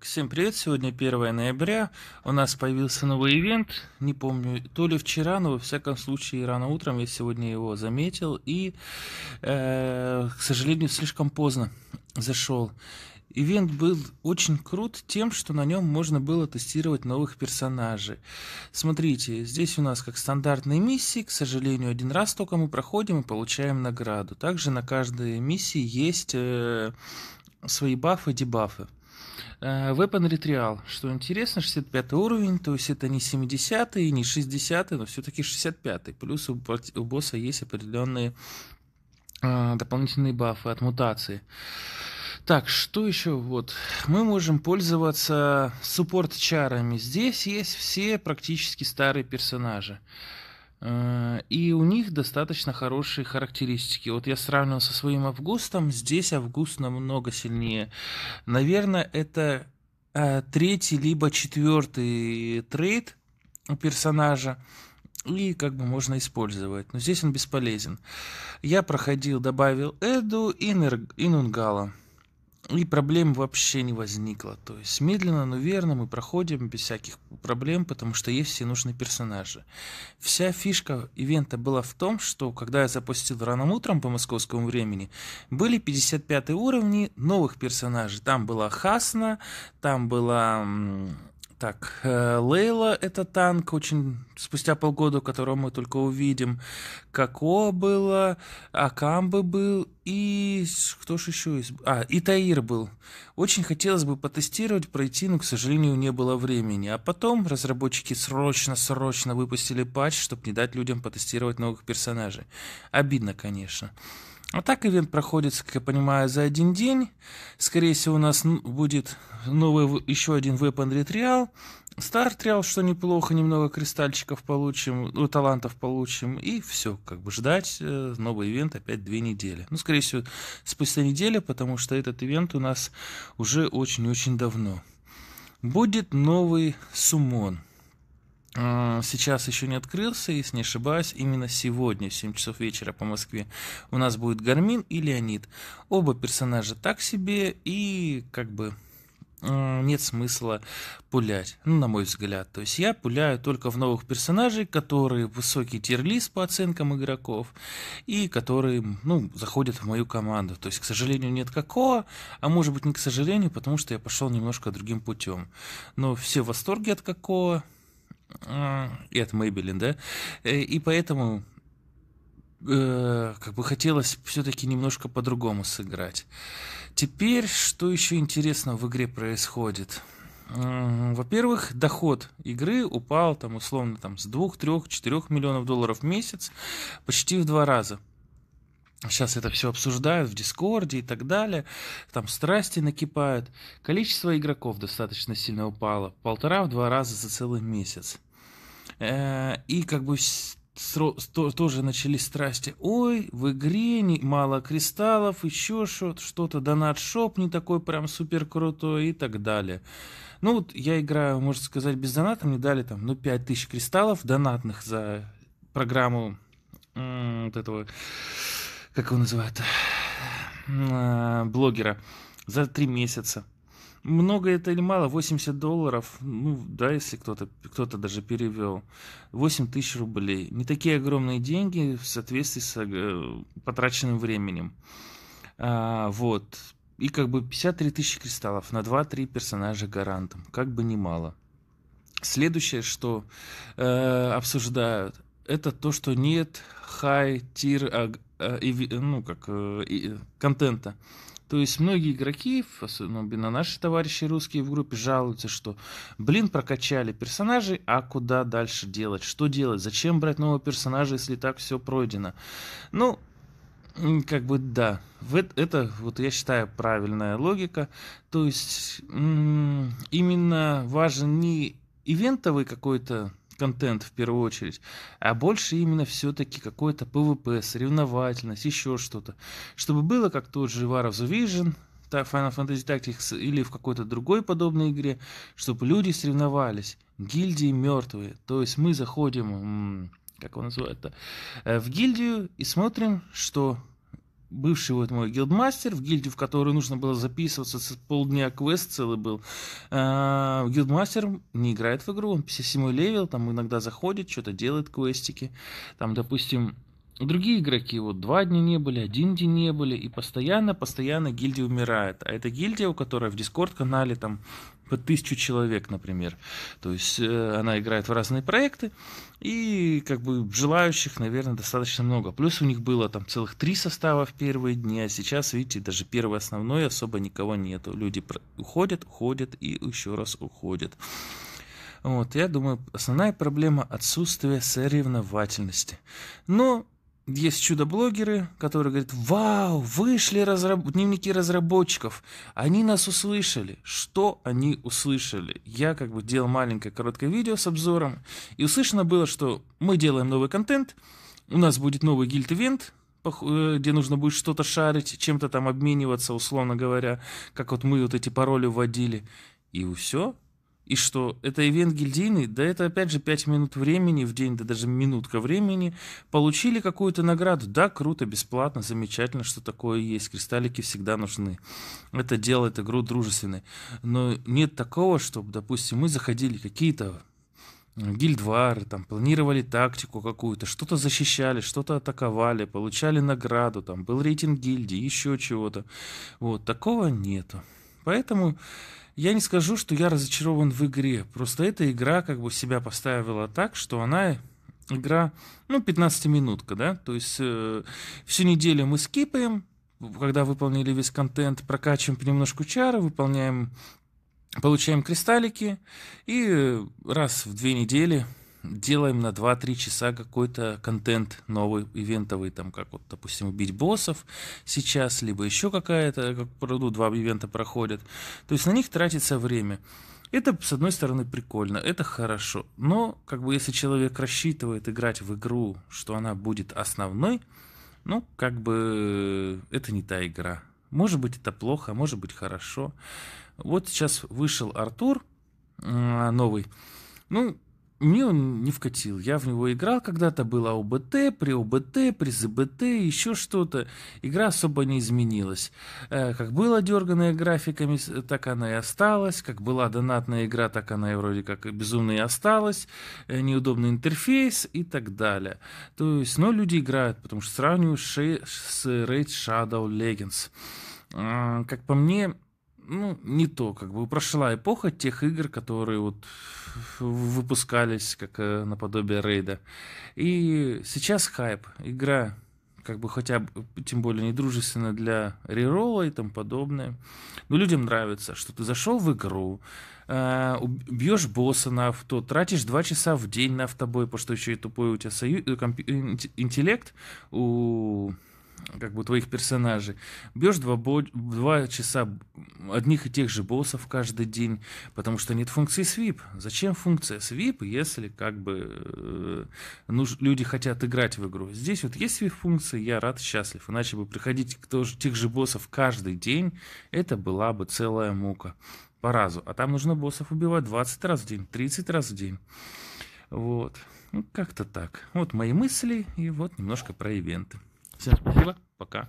Всем привет, сегодня 1 ноября, у нас появился новый ивент, не помню, то ли вчера, но во всяком случае рано утром я сегодня его заметил и, э, к сожалению, слишком поздно зашел. Ивент был очень крут тем, что на нем можно было тестировать новых персонажей. Смотрите, здесь у нас как стандартные миссии, к сожалению, один раз только мы проходим и получаем награду. Также на каждой миссии есть э, свои бафы, и дебафы. Weapon э, Retrial. Что интересно, 65 уровень, то есть это не 70 не 60 но все-таки 65 Плюс у, босса есть определенные э, дополнительные бафы от мутации. Так, что еще? Вот, мы можем пользоваться суппорт-чарами. Здесь есть все практически старые персонажи. Э, и у них достаточно хорошие характеристики. Вот я сравнивал со своим Августом. Здесь Август намного сильнее. Наверное, это э, третий либо четвертый трейд у персонажа и как бы можно использовать. Но здесь он бесполезен. Я проходил, добавил Эду и Нунгала. И проблем вообще не возникло. То есть медленно, но верно мы проходим без всяких проблем, потому что есть все нужные персонажи. Вся фишка ивента была в том, что когда я запустил рано утром по московскому времени, были 55 уровни новых персонажей. Там была Хасна, там была так, э, Лейла — это танк, очень спустя полгода, которого мы только увидим. Како было, Акамбы был и... Кто ж еще из, А, и Таир был. Очень хотелось бы потестировать, пройти, но, к сожалению, не было времени. А потом разработчики срочно-срочно выпустили патч, чтобы не дать людям потестировать новых персонажей. Обидно, Конечно. А так ивент проходит, как я понимаю, за один день. Скорее всего, у нас будет новый еще один Weapon Retrial, Star Trial, что неплохо, немного кристальчиков получим, ну, талантов получим, и все, как бы ждать э, новый ивент опять две недели. Ну, скорее всего, спустя неделя, потому что этот ивент у нас уже очень-очень давно. Будет новый Сумон. А, сейчас еще не открылся, если не ошибаюсь, именно сегодня, в 7 часов вечера по Москве, у нас будет Гармин и Леонид. Оба персонажа так себе, и как бы а, нет смысла пулять, ну, на мой взгляд. То есть я пуляю только в новых персонажей, которые высокий тирлист по оценкам игроков, и которые, ну, заходят в мою команду. То есть, к сожалению, нет какого, а может быть не к сожалению, потому что я пошел немножко другим путем. Но все в восторге от какого, Э, и от Maybelline, да, э, и поэтому э, как бы хотелось все-таки немножко по-другому сыграть. Теперь, что еще интересно в игре происходит? Во-первых, доход игры упал там условно там с 2, 3, 4 миллионов долларов в месяц почти в два раза. Сейчас это все обсуждают в Дискорде и так далее. Там страсти накипают. Количество игроков достаточно сильно упало. полтора в два раза за целый месяц. Э, и как бы тоже начались страсти. Ой, в игре не, мало кристаллов, еще что-то, донат-шоп не такой прям супер крутой и так далее. Ну вот я играю, можно сказать, без доната, мне дали там, ну, 5000 кристаллов донатных за программу вот этого как его называют, э, блогера за три месяца. Много это или мало? 80 долларов, ну да, если кто-то кто даже перевел. 8 тысяч рублей. Не такие огромные деньги в соответствии с э, потраченным временем. А, вот. И как бы 53 тысячи кристаллов на 2-3 персонажа гарантом. Как бы немало. Следующее, что э, обсуждают, это то, что нет хай тир. Э, э, ну, как, э, контента. То есть многие игроки, особенно наши товарищи русские в группе, жалуются, что, блин, прокачали персонажей, а куда дальше делать? Что делать? Зачем брать нового персонажа, если так все пройдено? Ну, как бы да, это вот я считаю правильная логика. То есть именно важен не ивентовый какой-то контент в первую очередь, а больше именно все-таки какой то ПВП, соревновательность, еще что-то. Чтобы было как тот же War of the Vision, Final Fantasy Tactics или в какой-то другой подобной игре, чтобы люди соревновались. Гильдии мертвые. То есть мы заходим, как он называет-то, э, в гильдию и смотрим, что бывший вот мой гилдмастер, в гильдию, в которую нужно было записываться, полдня квест целый был. А, гилдмастер не играет в игру, он 57 левел, там иногда заходит, что-то делает квестики. Там, допустим, другие игроки вот два дня не были, один день не были, и постоянно-постоянно гильдия умирает. А это гильдия, у которой в Дискорд-канале там по тысячу человек, например. То есть э, она играет в разные проекты, и как бы желающих, наверное, достаточно много. Плюс у них было там целых три состава в первые дни, а сейчас, видите, даже первый основной особо никого нету. Люди уходят, уходят и еще раз уходят. Вот, я думаю, основная проблема отсутствие соревновательности. Но есть чудо-блогеры, которые говорят, вау, вышли разраб... дневники разработчиков, они нас услышали. Что они услышали? Я как бы делал маленькое короткое видео с обзором, и услышано было, что мы делаем новый контент, у нас будет новый гильд-ивент, э, где нужно будет что-то шарить, чем-то там обмениваться, условно говоря, как вот мы вот эти пароли вводили. И все, и что, это ивент гильдийный? Да это опять же 5 минут времени в день, да даже минутка времени. Получили какую-то награду? Да, круто, бесплатно, замечательно, что такое есть. Кристаллики всегда нужны. Это делает игру дружественной. Но нет такого, чтобы, допустим, мы заходили какие-то э, гильдвары, там, планировали тактику какую-то, что-то защищали, что-то атаковали, получали награду, там, был рейтинг гильдии, еще чего-то. Вот, такого нету. Поэтому я не скажу, что я разочарован в игре. Просто эта игра как бы себя поставила так, что она игра, ну, 15-минутка, да? То есть э, всю неделю мы скипаем, когда выполнили весь контент, прокачиваем понемножку чары, выполняем, получаем кристаллики, и раз в две недели делаем на 2-3 часа какой-то контент новый, ивентовый, там, как вот, допустим, убить боссов сейчас, либо еще какая-то, как правду, ну, два ивента проходят. То есть на них тратится время. Это, с одной стороны, прикольно, это хорошо. Но, как бы, если человек рассчитывает играть в игру, что она будет основной, ну, как бы, это не та игра. Может быть, это плохо, может быть, хорошо. Вот сейчас вышел Артур а, новый. Ну, мне он не вкатил. Я в него играл когда-то, было ОБТ, а при ОБТ, а при ЗБТ, еще что-то. Игра особо не изменилась. Э, как была дерганная графиками, так она и осталась. Как была донатная игра, так она и вроде как безумно и осталась. Э, неудобный интерфейс и так далее. То есть, но люди играют, потому что сравниваю с Raid Shadow Legends. Э, как по мне, ну, не то, как бы прошла эпоха тех игр, которые вот выпускались как э, наподобие рейда. И сейчас хайп, игра как бы хотя бы, тем более не недружественна для рерола и тому подобное. Но людям нравится, что ты зашел в игру, а, бьешь босса на авто, тратишь 2 часа в день на автобой, потому что еще и тупой у тебя сою... Э, интеллект, у как бы твоих персонажей. Бьешь два, бо... два часа одних и тех же боссов каждый день, потому что нет функции свип. Зачем функция свип, если как бы э, ну, люди хотят играть в игру? Здесь вот есть свип функция, я рад, счастлив. Иначе бы приходить к тоже, тех же боссов каждый день, это была бы целая мука по разу. А там нужно боссов убивать 20 раз в день, 30 раз в день. Вот. Ну, как-то так. Вот мои мысли и вот немножко про ивенты. Всем спасибо, пока.